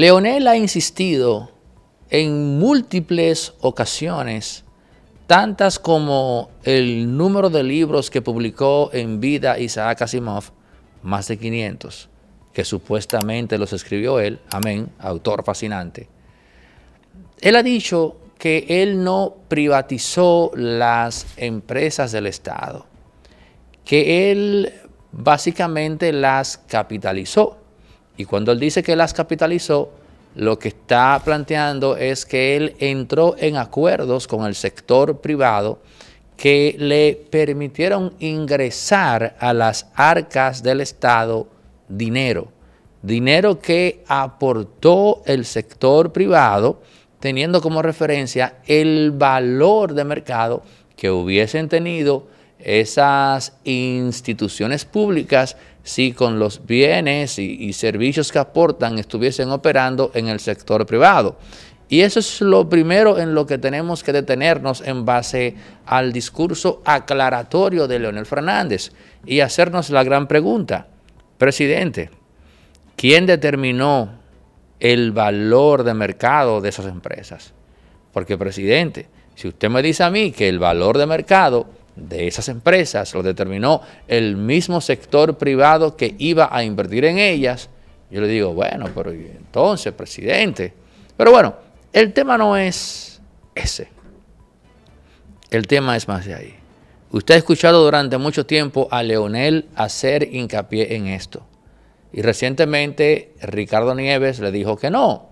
Leonel ha insistido en múltiples ocasiones, tantas como el número de libros que publicó en vida Isaac Asimov, más de 500, que supuestamente los escribió él, amén, autor fascinante. Él ha dicho que él no privatizó las empresas del Estado, que él básicamente las capitalizó. Y cuando él dice que las capitalizó, lo que está planteando es que él entró en acuerdos con el sector privado que le permitieron ingresar a las arcas del Estado dinero, dinero que aportó el sector privado teniendo como referencia el valor de mercado que hubiesen tenido esas instituciones públicas si con los bienes y, servicios que aportan estuviesen operando en el sector privado. Y eso es lo primero en lo que tenemos que detenernos en base al discurso aclaratorio de Leonel Fernández y hacernos la gran pregunta, presidente, ¿quién determinó el valor de mercado de esas empresas? Porque, presidente, si usted me dice a mí que el valor de mercado de esas empresas, lo determinó el mismo sector privado que iba a invertir en ellas. Yo le digo, bueno, pero entonces, presidente. Pero bueno, el tema no es ese. El tema es más de ahí. Usted ha escuchado durante mucho tiempo a Leonel hacer hincapié en esto. Y recientemente Ricardo Nieves le dijo que no,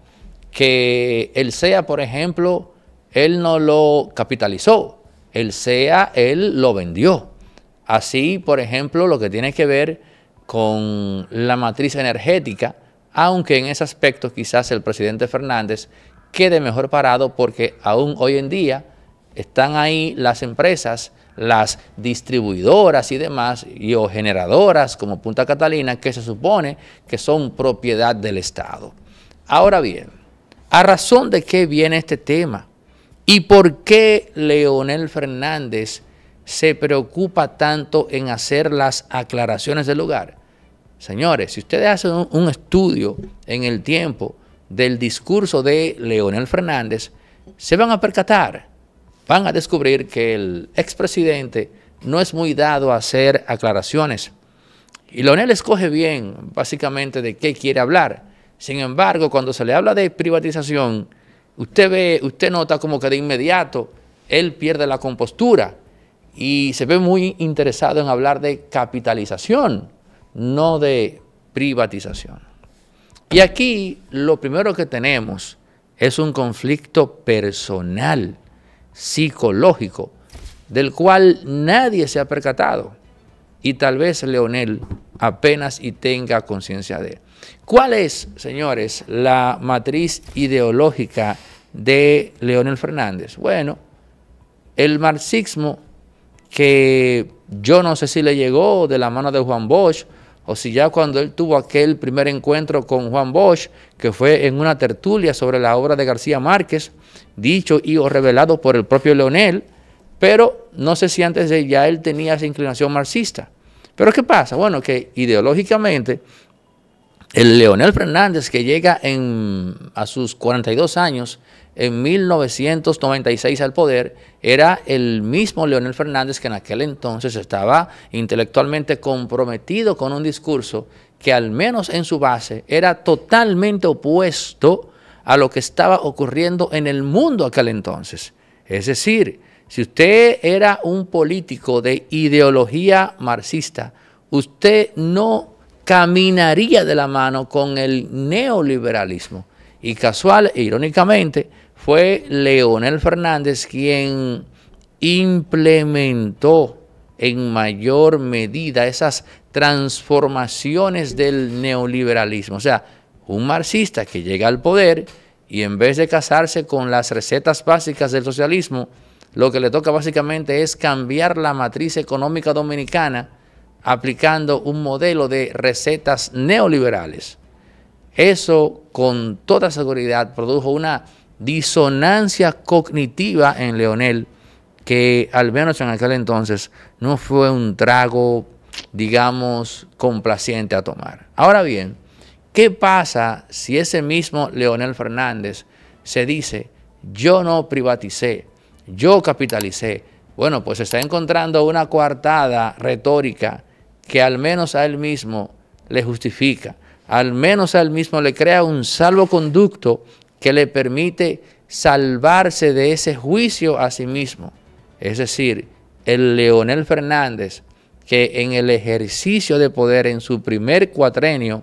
que el SEA, por ejemplo, él no lo capitalizó, el SEA, él lo vendió. Así, por ejemplo, lo que tiene que ver con la matriz energética, aunque en ese aspecto quizás el presidente Fernández quede mejor parado porque aún hoy en día están ahí las empresas, las distribuidoras y demás, y o generadoras como Punta Catalina, que se supone que son propiedad del Estado. Ahora bien, ¿a razón de qué viene este tema? ¿Y por qué Leonel Fernández se preocupa tanto en hacer las aclaraciones del lugar? Señores, si ustedes hacen un, estudio en el tiempo del discurso de Leonel Fernández, se van a percatar, van a descubrir que el expresidente no es muy dado a hacer aclaraciones. Y Leonel escoge bien, básicamente, de qué quiere hablar. Sin embargo, cuando se le habla de privatización, Usted nota como que de inmediato él pierde la compostura y se ve muy interesado en hablar de capitalización, no de privatización. Y aquí lo primero que tenemos es un conflicto personal, psicológico, del cual nadie se ha percatado. Y tal vez Leonel apenas y tenga conciencia de él. ¿Cuál es, señores, la matriz ideológica de Leonel Fernández? Bueno, el marxismo que yo no sé si le llegó de la mano de Juan Bosch o si ya cuando él tuvo aquel primer encuentro con Juan Bosch, que fue en una tertulia sobre la obra de García Márquez, dicho y o revelado por el propio Leonel, pero no sé si antes de ya él tenía esa inclinación marxista. Pero ¿qué pasa? Bueno, que ideológicamente el Leonel Fernández que llega a sus 42 años en 1996 al poder, era el mismo Leonel Fernández que en aquel entonces estaba intelectualmente comprometido con un discurso que al menos en su base era totalmente opuesto a lo que estaba ocurriendo en el mundo aquel entonces. Es decir, si usted era un político de ideología marxista, usted no caminaría de la mano con el neoliberalismo. Y casual e irónicamente fue Leonel Fernández quien implementó en mayor medida esas transformaciones del neoliberalismo. O sea, un marxista que llega al poder y en vez de casarse con las recetas básicas del socialismo, lo que le toca básicamente es cambiar la matriz económica dominicana aplicando un modelo de recetas neoliberales. Eso con toda seguridad produjo una disonancia cognitiva en Leonel que al menos en aquel entonces no fue un trago, digamos, complaciente a tomar. Ahora bien, ¿qué pasa si ese mismo Leonel Fernández se dice, yo no privaticé, yo capitalicé? Bueno, pues está encontrando una coartada retórica que al menos a él mismo le justifica, al menos a él mismo le crea un salvoconducto que le permite salvarse de ese juicio a sí mismo. Es decir, el Leonel Fernández, que en el ejercicio de poder en su primer cuatrenio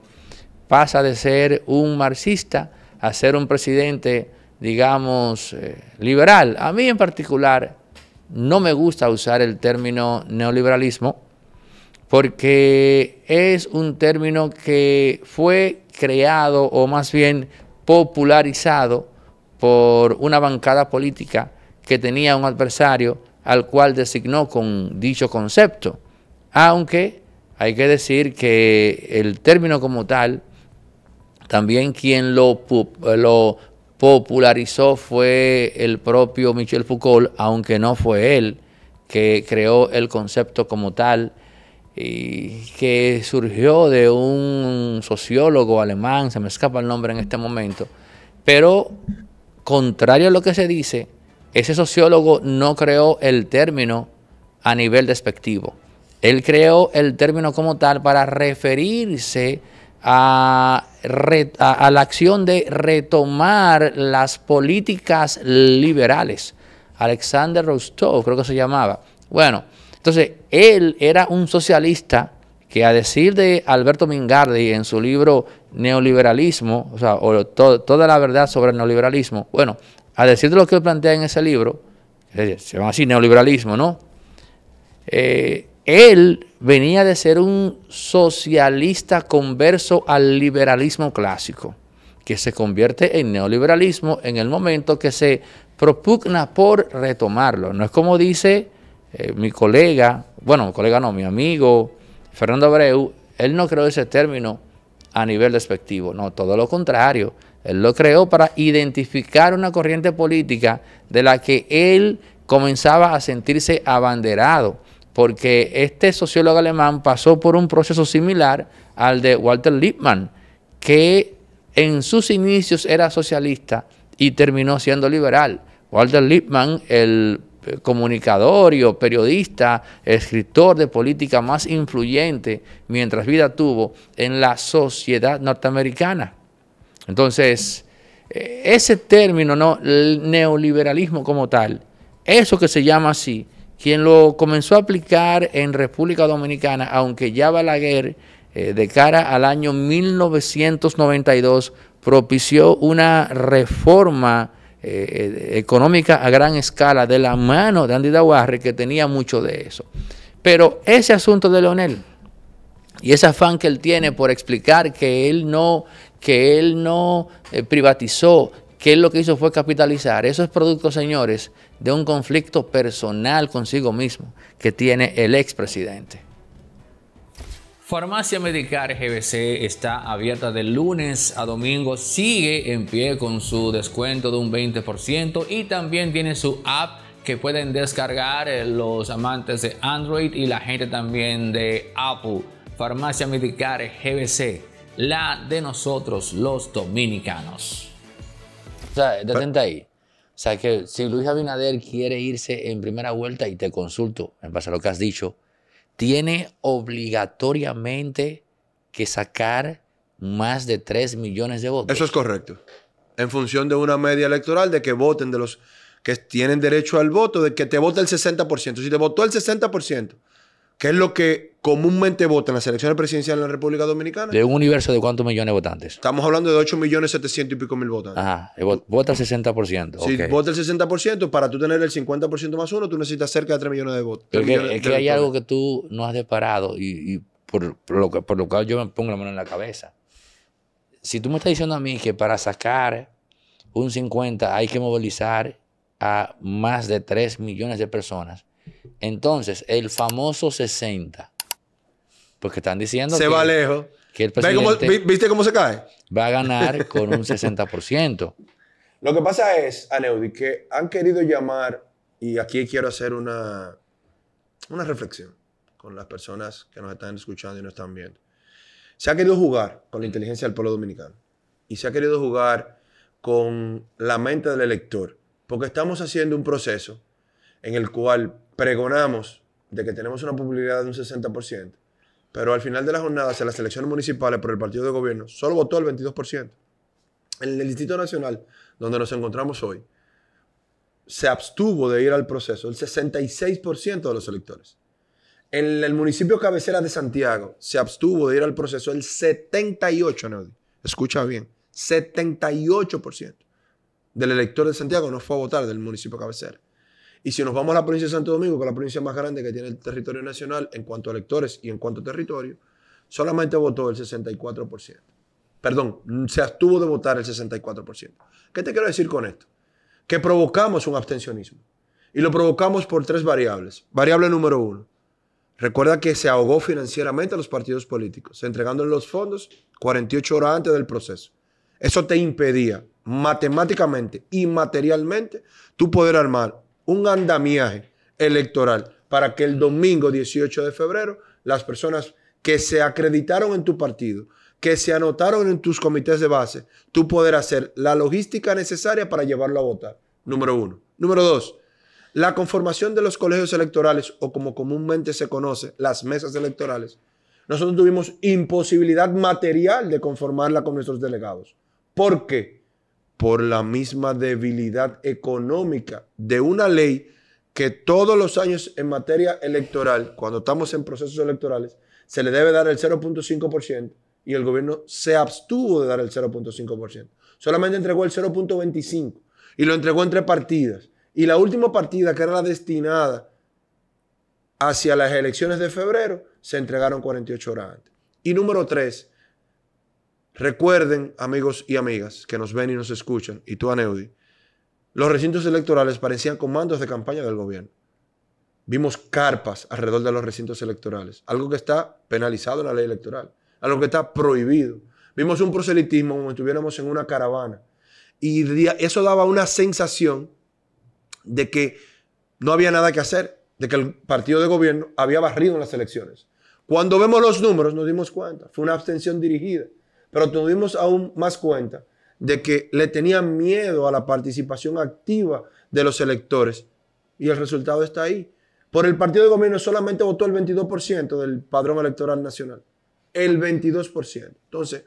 pasa de ser un marxista a ser un presidente, digamos, eh, liberal. A mí en particular no me gusta usar el término neoliberalismo porque es un término que fue creado o más bien popularizado por una bancada política que tenía un adversario al cual designó con dicho concepto. Aunque hay que decir que el término como tal, también quien lo, eh, popularizó fue el propio Michel Foucault, aunque no fue él que creó el concepto como tal y que surgió de un sociólogo alemán, se me escapa el nombre en este momento, pero contrario a lo que se dice, ese sociólogo no creó el término a nivel despectivo. Él creó el término como tal para referirse a, la acción de retomar las políticas liberales. Alexander Rostov, creo que se llamaba. Bueno, entonces, él era un socialista que a decir de Alberto Mingardi en su libro Neoliberalismo, o sea, toda la verdad sobre el neoliberalismo, bueno, a decir de lo que él plantea en ese libro, se llama así neoliberalismo, ¿no? Eh, él venía de ser un socialista converso al liberalismo clásico, que se convierte en neoliberalismo en el momento que se propugna por retomarlo. No es como dice eh, mi colega, bueno, mi colega no, mi amigo Fernando Abreu, él no creó ese término a nivel despectivo, no, todo lo contrario. Él lo creó para identificar una corriente política de la que él comenzaba a sentirse abanderado, porque este sociólogo alemán pasó por un proceso similar al de Walter Lippmann, que en sus inicios era socialista y terminó siendo liberal. Walter Lippmann, el comunicador y periodista, escritor de política más influyente mientras vida tuvo en la sociedad norteamericana. Entonces, eh, ese término, ¿no? el neoliberalismo como tal, eso que se llama así, quien lo comenzó a aplicar en República Dominicana, aunque ya Balaguer, eh, de cara al año 1992, propició una reforma eh, eh, económica a gran escala de la mano de Andy Dawarri, que tenía mucho de eso. Pero ese asunto de Leonel y ese afán que él tiene por explicar que él no, que él no eh, privatizó, que él lo que hizo fue capitalizar. Eso es producto, señores, de un conflicto personal consigo mismo que tiene el expresidente. Farmacia Medicar GBC está abierta de lunes a domingo, sigue en pie con su descuento de un 20% y también tiene su app que pueden descargar eh, los amantes de Android y la gente también de Apple. Farmacia Medicar GBC, la de nosotros los dominicanos. O sea, detente ahí. O sea que si Luis Abinader quiere irse en primera vuelta y te consulto en base a lo que has dicho, tiene obligatoriamente que sacar más de 3 millones de votos. Eso es correcto. En función de una media electoral de que voten de los que tienen derecho al voto, de que te vote el 60%. Si te votó el 60%, ¿Qué es lo que comúnmente vota en las elecciones presidenciales en la República Dominicana. De un universo de cuántos millones de votantes. Estamos hablando de 8 millones 700 y pico mil votantes. Ajá, vota el 60%. Si vota el 60%, para tú tener el 50% más uno, tú necesitas cerca de 3 millones de votos. Es que, hay algo que tú no has deparado y, por, lo que, por lo cual yo me pongo la mano en la cabeza. Si tú me estás diciendo a mí que para sacar un 50 hay que movilizar a más de 3 millones de personas, entonces, el famoso 60, porque están diciendo se que, va lejos. que el presidente ¿Viste cómo se cae? Va a ganar con un 60%. Lo que pasa es, Aneudi, que han querido llamar, y aquí quiero hacer una, una reflexión con las personas que nos están escuchando y nos están viendo. Se ha querido jugar con la inteligencia del pueblo dominicano y se ha querido jugar con la mente del elector, porque estamos haciendo un proceso en el cual pregonamos de que tenemos una popularidad de un 60%, pero al final de la jornada, en las elecciones municipales por el partido de gobierno, solo votó el 22%. En el Distrito Nacional, donde nos encontramos hoy, se abstuvo de ir al proceso el 66% de los electores. En el municipio cabecera de Santiago se abstuvo de ir al proceso el 78, Escucha bien, 78% del elector de Santiago no fue a votar del municipio cabecera. Y si nos vamos a la provincia de Santo Domingo, que es la provincia más grande que tiene el territorio nacional en cuanto a electores y en cuanto a territorio, solamente votó el 64%. Perdón, se abstuvo de votar el 64%. ¿Qué te quiero decir con esto? Que provocamos un abstencionismo. Y lo provocamos por tres variables. Variable número uno. Recuerda que se ahogó financieramente a los partidos políticos, entregando los fondos 48 horas antes del proceso. Eso te impedía matemáticamente y materialmente tu poder armar un andamiaje electoral para que el domingo 18 de febrero las personas que se acreditaron en tu partido, que se anotaron en tus comités de base, tú poder hacer la logística necesaria para llevarlo a votar. Número uno. Número dos, la conformación de los colegios electorales o como comúnmente se conoce, las mesas electorales. Nosotros tuvimos imposibilidad material de conformarla con nuestros delegados. ¿Por qué? por la misma debilidad económica de una ley que todos los años en materia electoral, cuando estamos en procesos electorales, se le debe dar el 0.5% y el gobierno se abstuvo de dar el 0.5%. Solamente entregó el 0.25% y lo entregó entre partidas. Y la última partida, que era la destinada hacia las elecciones de febrero, se entregaron 48 horas antes. Y número tres, Recuerden, amigos y amigas que nos ven y nos escuchan, y tú, Aneudi, los recintos electorales parecían comandos de campaña del gobierno. Vimos carpas alrededor de los recintos electorales, algo que está penalizado en la ley electoral, algo que está prohibido. Vimos un proselitismo como estuviéramos en una caravana. Y eso daba una sensación de que no había nada que hacer, de que el partido de gobierno había barrido en las elecciones. Cuando vemos los números nos dimos cuenta, fue una abstención dirigida. Pero tuvimos aún más cuenta de que le tenían miedo a la participación activa de los electores. Y el resultado está ahí. Por el partido de gobierno solamente votó el 22% del padrón electoral nacional. El 22%. Entonces,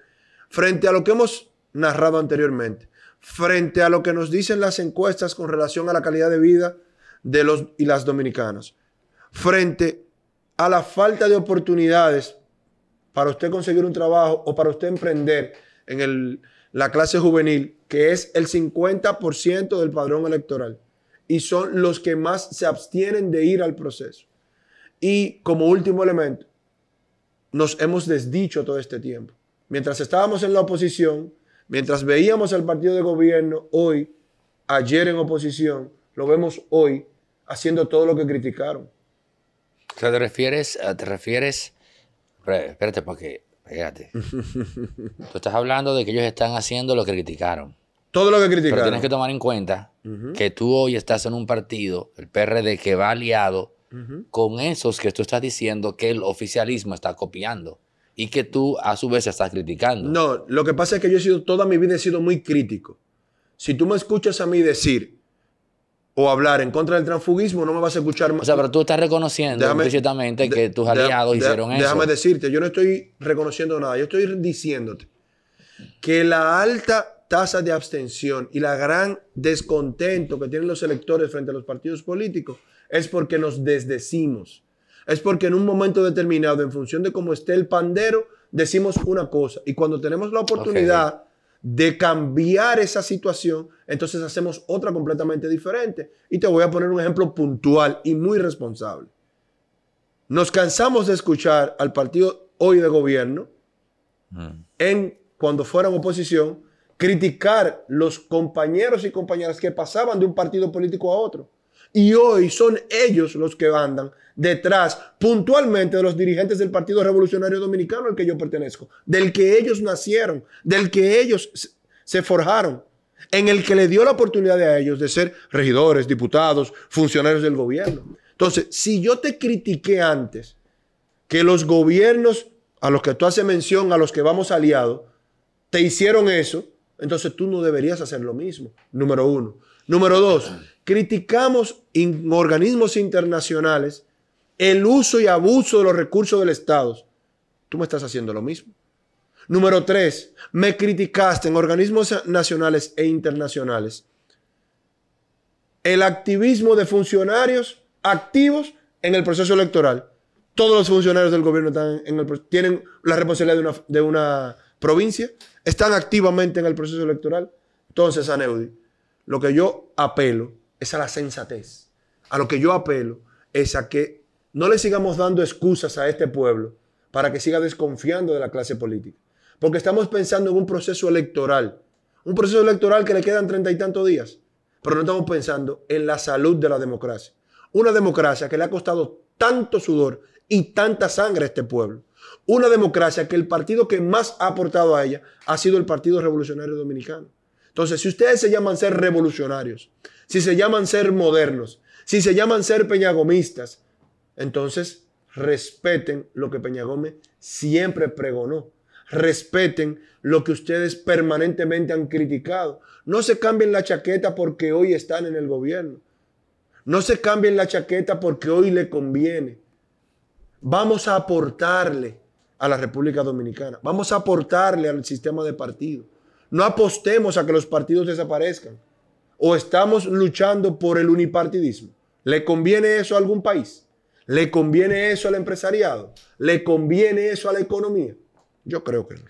frente a lo que hemos narrado anteriormente, frente a lo que nos dicen las encuestas con relación a la calidad de vida de los y las dominicanas, frente a la falta de oportunidades para usted conseguir un trabajo o para usted emprender en la clase juvenil, que es el 50% del padrón electoral. Y son los que más se abstienen de ir al proceso. Y como último elemento, nos hemos desdicho todo este tiempo. Mientras estábamos en la oposición, mientras veíamos al partido de gobierno hoy, ayer en oposición, lo vemos hoy haciendo todo lo que criticaron. te refieres, te refieres espérate, porque, espérate. Tú estás hablando de que ellos están haciendo lo que criticaron. Todo lo que criticaron. Pero tienes que tomar en cuenta que tú hoy estás en un partido, el PRD, que va aliado con esos que tú estás diciendo que el oficialismo está copiando y que tú a su vez estás criticando. No, lo que pasa es que yo he sido, toda mi vida he sido muy crítico. Si tú me escuchas a mí decir, o hablar en contra del transfugismo, no me vas a escuchar más. O sea, pero tú estás reconociendo déjame, que tus aliados hicieron eso. Déjame decirte, yo no estoy reconociendo nada, yo estoy diciéndote que la alta tasa de abstención y la gran descontento que tienen los electores frente a los partidos políticos es porque nos desdecimos. Es porque en un momento determinado, en función de cómo esté el pandero, decimos una cosa. Y cuando tenemos la oportunidad de cambiar esa situación, entonces hacemos otra completamente diferente. Y te voy a poner un ejemplo puntual y muy responsable. Nos cansamos de escuchar al partido hoy de gobierno, mm. en cuando fueran oposición, criticar los compañeros y compañeras que pasaban de un partido político a otro y hoy son ellos los que andan detrás puntualmente de los dirigentes del Partido Revolucionario Dominicano al que yo pertenezco, del que ellos nacieron, del que ellos se forjaron, en el que le dio la oportunidad a ellos de ser regidores, diputados, funcionarios del gobierno. Entonces, si yo te critiqué antes que los gobiernos a los que tú haces mención, a los que vamos aliados, te hicieron eso, entonces tú no deberías hacer lo mismo, número uno. Número dos, criticamos en organismos internacionales el uso y abuso de los recursos del Estado, tú me estás haciendo lo mismo. Número tres, me criticaste en organismos nacionales e internacionales el activismo de funcionarios activos en el proceso electoral. Todos los funcionarios del gobierno tienen la responsabilidad de una, de una provincia, están activamente en el proceso electoral. Entonces, Aneudi, lo que yo apelo es a la sensatez. A lo que yo apelo es a que no le sigamos dando excusas a este pueblo para que siga desconfiando de la clase política. Porque estamos pensando en un proceso electoral, un proceso electoral que le quedan treinta y tantos días, pero no estamos pensando en la salud de la democracia. Una democracia que le ha costado tanto sudor y tanta sangre a este pueblo. Una democracia que el partido que más ha aportado a ella ha sido el Partido Revolucionario Dominicano. Entonces, si ustedes se llaman ser revolucionarios, si se llaman ser modernos, si se llaman ser peñagomistas, entonces respeten lo que Peñagome siempre pregonó. Respeten lo que ustedes permanentemente han criticado. No se cambien la chaqueta porque hoy están en el gobierno. No se cambien la chaqueta porque hoy le conviene. Vamos a aportarle a la República Dominicana. Vamos a aportarle al sistema de partido. No apostemos a que los partidos desaparezcan o estamos luchando por el unipartidismo? ¿Le conviene eso a algún país? ¿Le conviene eso al empresariado? ¿Le conviene eso a la economía? Yo creo que no.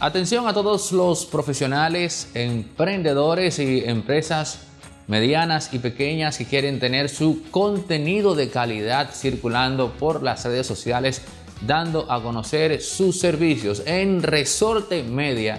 Atención a todos los profesionales, emprendedores y empresas medianas y pequeñas que quieren tener su contenido de calidad circulando por las redes sociales, dando a conocer sus servicios en Resorte Media